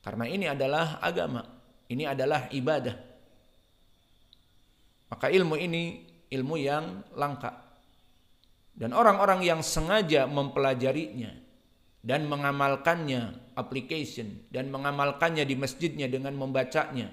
Karena ini adalah agama, ini adalah ibadah. Maka ilmu ini ilmu yang langka. Dan orang-orang yang sengaja mempelajarinya dan mengamalkannya application dan mengamalkannya di masjidnya dengan membacanya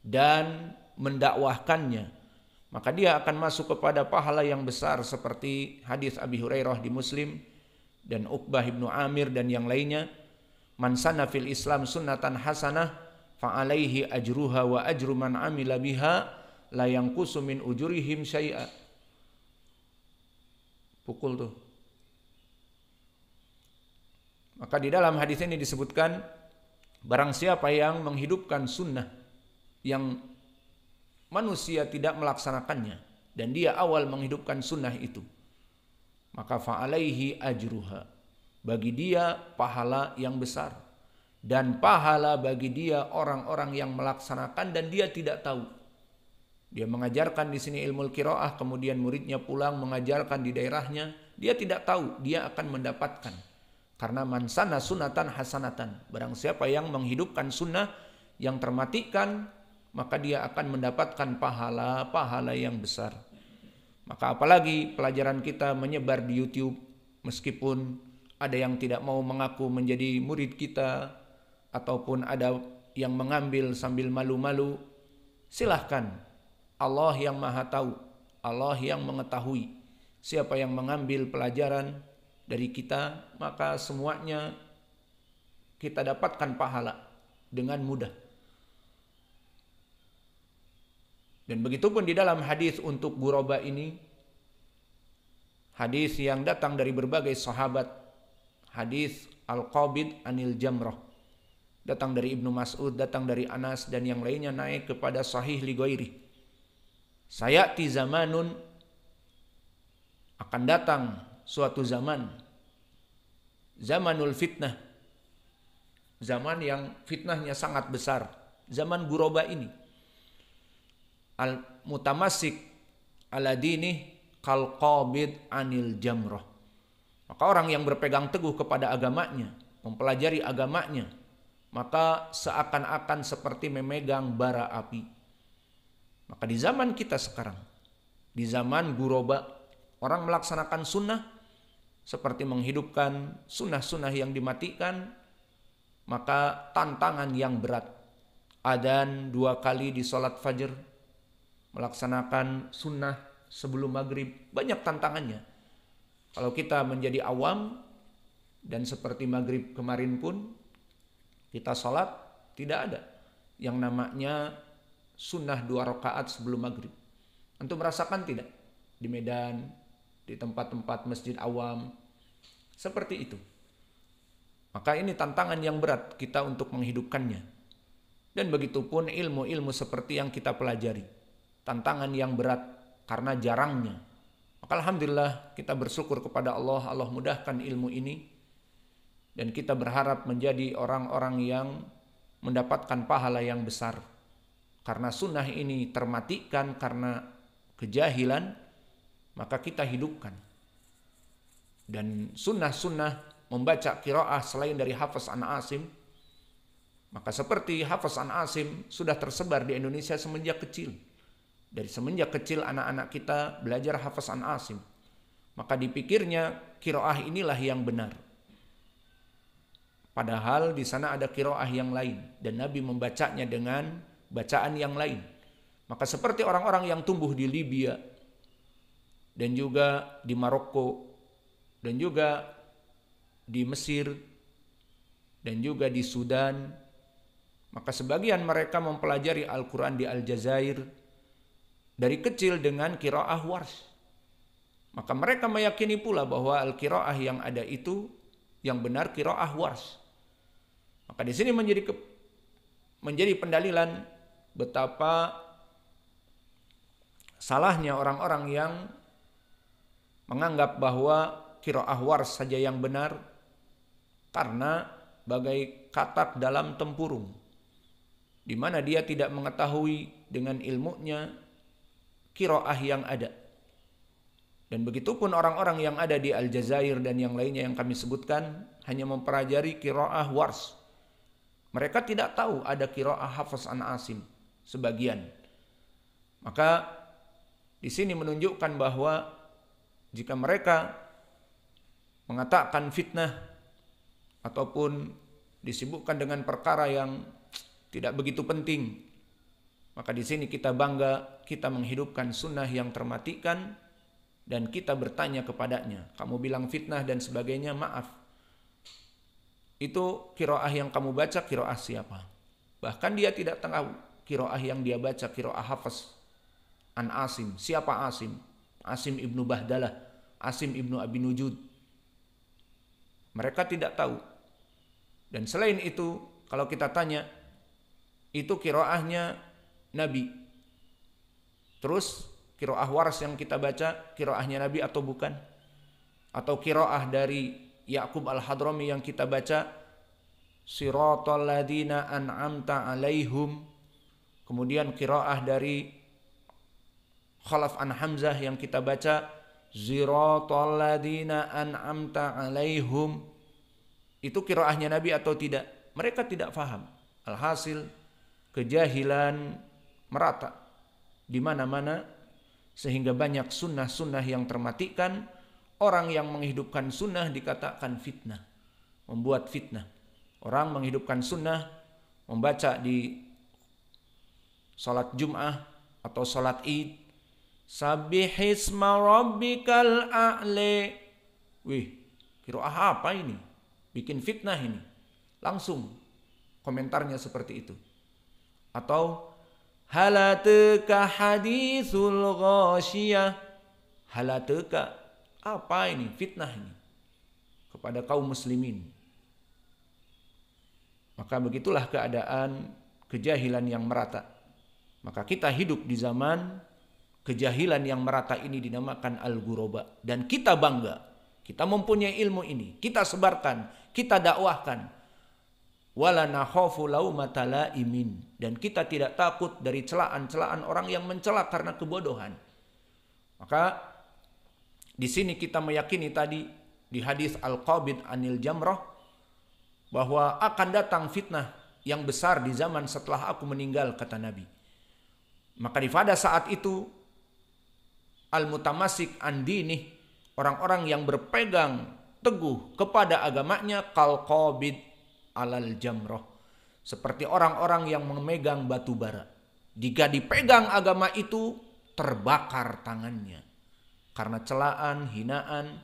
dan mendakwahkannya maka dia akan masuk kepada pahala yang besar seperti hadis Abi Hurairah di Muslim dan Uqbah ibnu Amir dan yang lainnya Man sana fil Islam sunnatan hasanah fa alaihi ajruha wa ajru man amila biha la yanqusu min ujurihim syai'a. Pukul tuh. Maka di dalam hadis ini disebutkan barang siapa yang menghidupkan sunnah yang manusia tidak melaksanakannya dan dia awal menghidupkan sunnah itu maka fa'alaihi ajruha bagi dia pahala yang besar. Dan pahala bagi dia orang-orang yang melaksanakan dan dia tidak tahu. Dia mengajarkan di sini ilmu kiroah, kemudian muridnya pulang mengajarkan di daerahnya. Dia tidak tahu, dia akan mendapatkan. Karena mansana sunatan hasanatan. Barang siapa yang menghidupkan sunnah yang termatikan, maka dia akan mendapatkan pahala-pahala yang besar. Maka apalagi pelajaran kita menyebar di YouTube meskipun ada yang tidak mau mengaku menjadi murid kita ataupun ada yang mengambil sambil malu-malu, silahkan. Allah yang maha tahu, Allah yang mengetahui. Siapa yang mengambil pelajaran dari kita, maka semuanya kita dapatkan pahala dengan mudah. Dan begitupun di dalam hadis untuk guroba ini, hadis yang datang dari berbagai sahabat hadis Al-Qabid Anil Jamroh Datang dari Ibnu Mas'ud, datang dari Anas dan yang lainnya naik kepada sahih ligoiri. ti zamanun akan datang suatu zaman zamanul fitnah zaman yang fitnahnya sangat besar zaman guroba ini al mutamasik ala dini kal qabid anil Jamroh. Maka orang yang berpegang teguh kepada agamanya, mempelajari agamanya, maka seakan-akan seperti memegang bara api. Maka di zaman kita sekarang, di zaman guroba, orang melaksanakan sunnah seperti menghidupkan sunnah-sunnah yang dimatikan, maka tantangan yang berat. Adan dua kali di sholat fajr, melaksanakan sunnah sebelum maghrib, banyak tantangannya kalau kita menjadi awam dan seperti maghrib kemarin pun kita sholat tidak ada yang namanya sunnah dua rakaat sebelum maghrib. Antum merasakan tidak di Medan, di tempat-tempat masjid awam seperti itu. Maka ini tantangan yang berat kita untuk menghidupkannya. Dan begitu pun ilmu-ilmu seperti yang kita pelajari. Tantangan yang berat karena jarangnya maka alhamdulillah kita bersyukur kepada Allah, Allah mudahkan ilmu ini dan kita berharap menjadi orang-orang yang mendapatkan pahala yang besar. Karena sunnah ini termatikan karena kejahilan, maka kita hidupkan. Dan sunnah-sunnah membaca kiroah selain dari Hafiz An Asim, maka seperti Hafiz An Asim sudah tersebar di Indonesia semenjak kecil dari semenjak kecil anak-anak kita belajar hafaz an asim. Maka dipikirnya kiroah inilah yang benar. Padahal di sana ada kiroah yang lain. Dan Nabi membacanya dengan bacaan yang lain. Maka seperti orang-orang yang tumbuh di Libya dan juga di Maroko dan juga di Mesir dan juga di Sudan maka sebagian mereka mempelajari Al-Quran di Aljazair, dari kecil dengan kiroah wars. Maka mereka meyakini pula bahwa al-kiroah yang ada itu yang benar kiroah wars. Maka di sini menjadi ke, menjadi pendalilan betapa salahnya orang-orang yang menganggap bahwa kiroah wars saja yang benar karena bagai katak dalam tempurung di mana dia tidak mengetahui dengan ilmunya kiroah yang ada. Dan begitupun orang-orang yang ada di Aljazair dan yang lainnya yang kami sebutkan hanya mempelajari kiroah wars. Mereka tidak tahu ada kiroah hafaz an Asim sebagian. Maka di sini menunjukkan bahwa jika mereka mengatakan fitnah ataupun disibukkan dengan perkara yang tidak begitu penting maka di sini kita bangga, kita menghidupkan sunnah yang termatikan dan kita bertanya kepadanya. Kamu bilang fitnah dan sebagainya, maaf. Itu kiroah yang kamu baca, kiroah siapa? Bahkan dia tidak tahu kiroah yang dia baca, kiroah hafaz. An Asim, siapa Asim? Asim ibnu Bahdalah, Asim ibnu Abi Nujud. Mereka tidak tahu. Dan selain itu, kalau kita tanya, itu kiroahnya Nabi. Terus kiroah waras yang kita baca kiroahnya Nabi atau bukan? Atau kiroah dari Yakub al-Hadrami yang kita baca siratal ladina an'amta alaihum. kemudian kiroah dari Khalaf an Hamzah yang kita baca siratal ladina an'amta alaihum. itu kiroahnya Nabi atau tidak? Mereka tidak faham. Alhasil kejahilan merata di mana-mana sehingga banyak sunnah-sunnah yang termatikan orang yang menghidupkan sunnah dikatakan fitnah membuat fitnah orang menghidupkan sunnah membaca di salat jum'ah atau salat id sabihisma rabbikal a'le wih kiroah apa ini bikin fitnah ini langsung komentarnya seperti itu atau halateka hadisul ghasyiyah halateka apa ini fitnah ini kepada kaum muslimin maka begitulah keadaan kejahilan yang merata maka kita hidup di zaman kejahilan yang merata ini dinamakan al-guroba dan kita bangga kita mempunyai ilmu ini kita sebarkan kita dakwahkan wala nahofu laumatala imin dan kita tidak takut dari celaan-celaan orang yang mencela karena kebodohan. Maka di sini kita meyakini tadi di hadis Al-Qabid Anil jamroh bahwa akan datang fitnah yang besar di zaman setelah aku meninggal kata Nabi. Maka di pada saat itu al-mutamasik nih orang-orang yang berpegang teguh kepada agamanya kal qabid alal jamroh. Seperti orang-orang yang memegang batu bara. Jika dipegang agama itu terbakar tangannya. Karena celaan, hinaan.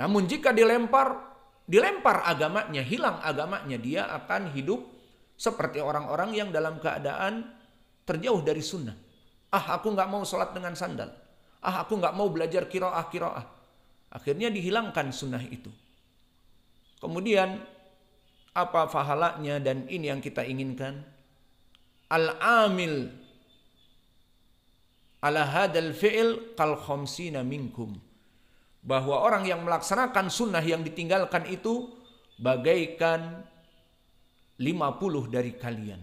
Namun jika dilempar, dilempar agamanya, hilang agamanya. Dia akan hidup seperti orang-orang yang dalam keadaan terjauh dari sunnah. Ah aku nggak mau sholat dengan sandal. Ah aku nggak mau belajar kiroah kiroah. Akhirnya dihilangkan sunnah itu. Kemudian apa pahalanya dan ini yang kita inginkan? Al-amil ala hadal fi'il kal khomsina minkum. Bahwa orang yang melaksanakan sunnah yang ditinggalkan itu bagaikan 50 dari kalian.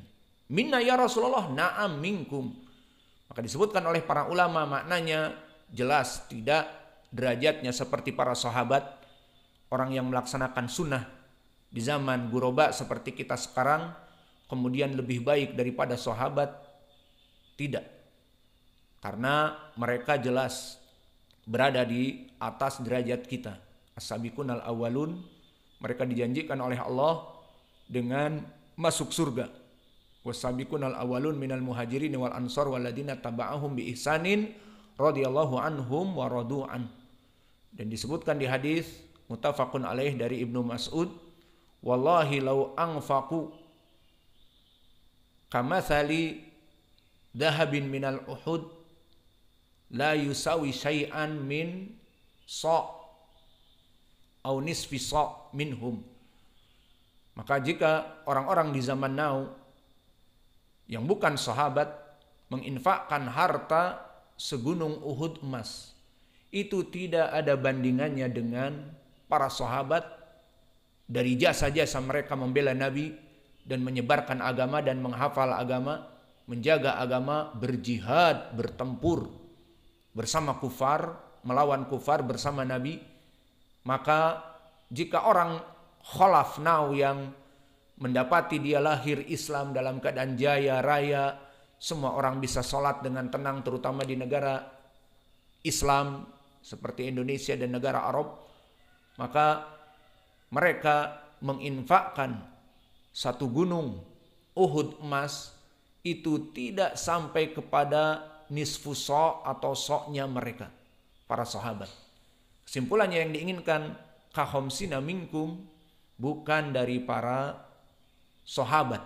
Minna ya Rasulullah na'am minkum. Maka disebutkan oleh para ulama maknanya jelas tidak derajatnya seperti para sahabat orang yang melaksanakan sunnah di zaman guroba seperti kita sekarang kemudian lebih baik daripada sahabat? Tidak. Karena mereka jelas berada di atas derajat kita. Asabiqun al awalun, mereka dijanjikan oleh Allah dengan masuk surga. Wasabiqun al min minal muhajirin wal ansar waladina taba'ahum bi ihsanin radhiyallahu anhum wa radu'an. Dan disebutkan di hadis mutafakun alaih dari Ibnu Mas'ud wallahi lau anfaqu kamathali dahabin minal uhud la yusawi syai'an min sa' au nisfi sa' minhum maka jika orang-orang di zaman now yang bukan sahabat menginfakkan harta segunung Uhud emas itu tidak ada bandingannya dengan para sahabat dari jasa-jasa mereka membela Nabi dan menyebarkan agama dan menghafal agama, menjaga agama, berjihad, bertempur bersama kufar, melawan kufar bersama Nabi, maka jika orang kholaf now yang mendapati dia lahir Islam dalam keadaan jaya raya, semua orang bisa sholat dengan tenang terutama di negara Islam seperti Indonesia dan negara Arab, maka mereka menginfakkan satu gunung Uhud emas itu tidak sampai kepada nisfu so atau soknya mereka para sahabat. Kesimpulannya yang diinginkan kahomsina minkum bukan dari para sahabat.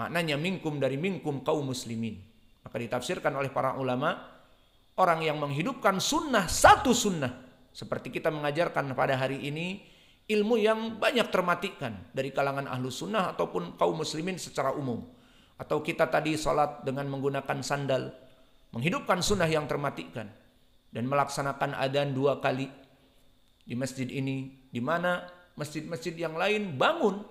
Maknanya minkum dari minkum kaum muslimin. Maka ditafsirkan oleh para ulama orang yang menghidupkan sunnah satu sunnah seperti kita mengajarkan pada hari ini ilmu yang banyak termatikan dari kalangan ahlu sunnah ataupun kaum muslimin secara umum. Atau kita tadi sholat dengan menggunakan sandal, menghidupkan sunnah yang termatikan dan melaksanakan adzan dua kali di masjid ini, di mana masjid-masjid yang lain bangun.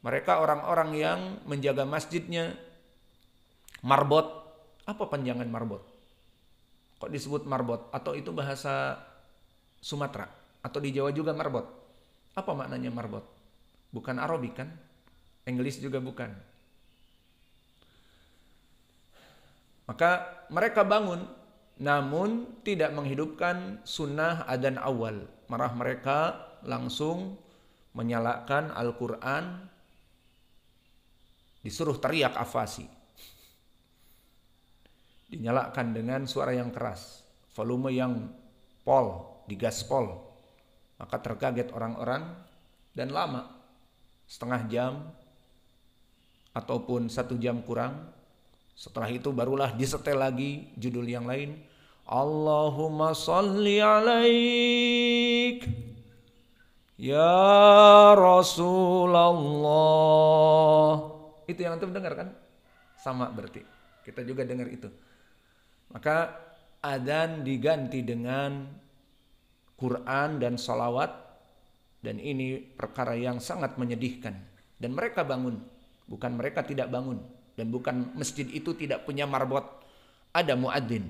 Mereka orang-orang yang menjaga masjidnya, marbot, apa panjangan marbot? Kok disebut marbot? Atau itu bahasa Sumatera? Atau di Jawa juga marbot? Apa maknanya marbot? Bukan Arabik kan? Inggris juga bukan. Maka mereka bangun namun tidak menghidupkan sunnah adan awal. Marah mereka langsung menyalakan Al-Quran disuruh teriak afasi. Dinyalakan dengan suara yang keras, volume yang pol, digaspol. Maka terkaget orang-orang dan lama, setengah jam ataupun satu jam kurang. Setelah itu barulah disetel lagi judul yang lain. Allahumma salli alaik ya Rasulullah. Itu yang antum dengar kan? Sama berarti. Kita juga dengar itu. Maka adan diganti dengan Quran dan salawat dan ini perkara yang sangat menyedihkan dan mereka bangun bukan mereka tidak bangun dan bukan masjid itu tidak punya marbot ada muadzin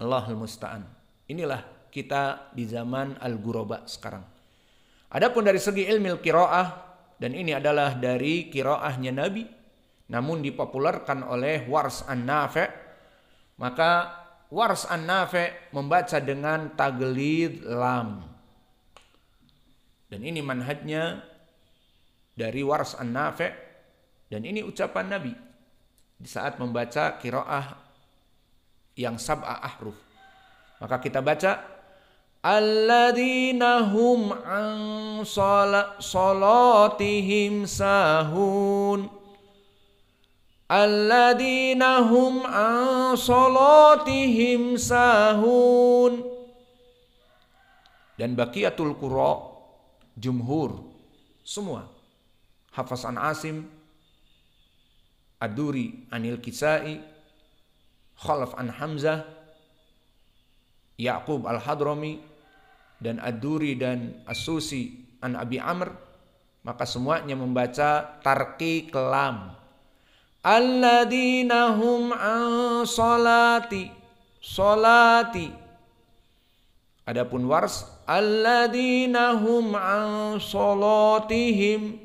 Allahul musta'an inilah kita di zaman al-guroba sekarang adapun dari segi ilmu kiroah dan ini adalah dari kiroahnya Nabi namun dipopulerkan oleh Wars an-Nafi' maka Wars an membaca dengan taglid lam. Dan ini manhatnya dari Wars an dan ini ucapan Nabi di saat membaca kiroah yang sab'ah ahruf. Maka kita baca alladzina hum an salatihim sahun alladzina hum salatihim sahun dan baqiyatul qura jumhur semua Hafaz an Asim aduri Anil Kisai Khalaf an Hamzah Ya'qub Al-Hadrami dan aduri dan asusi an Abi Amr maka semuanya membaca tarki kelam Alladzina hum an salati salati Adapun wars alladzina hum an salatihim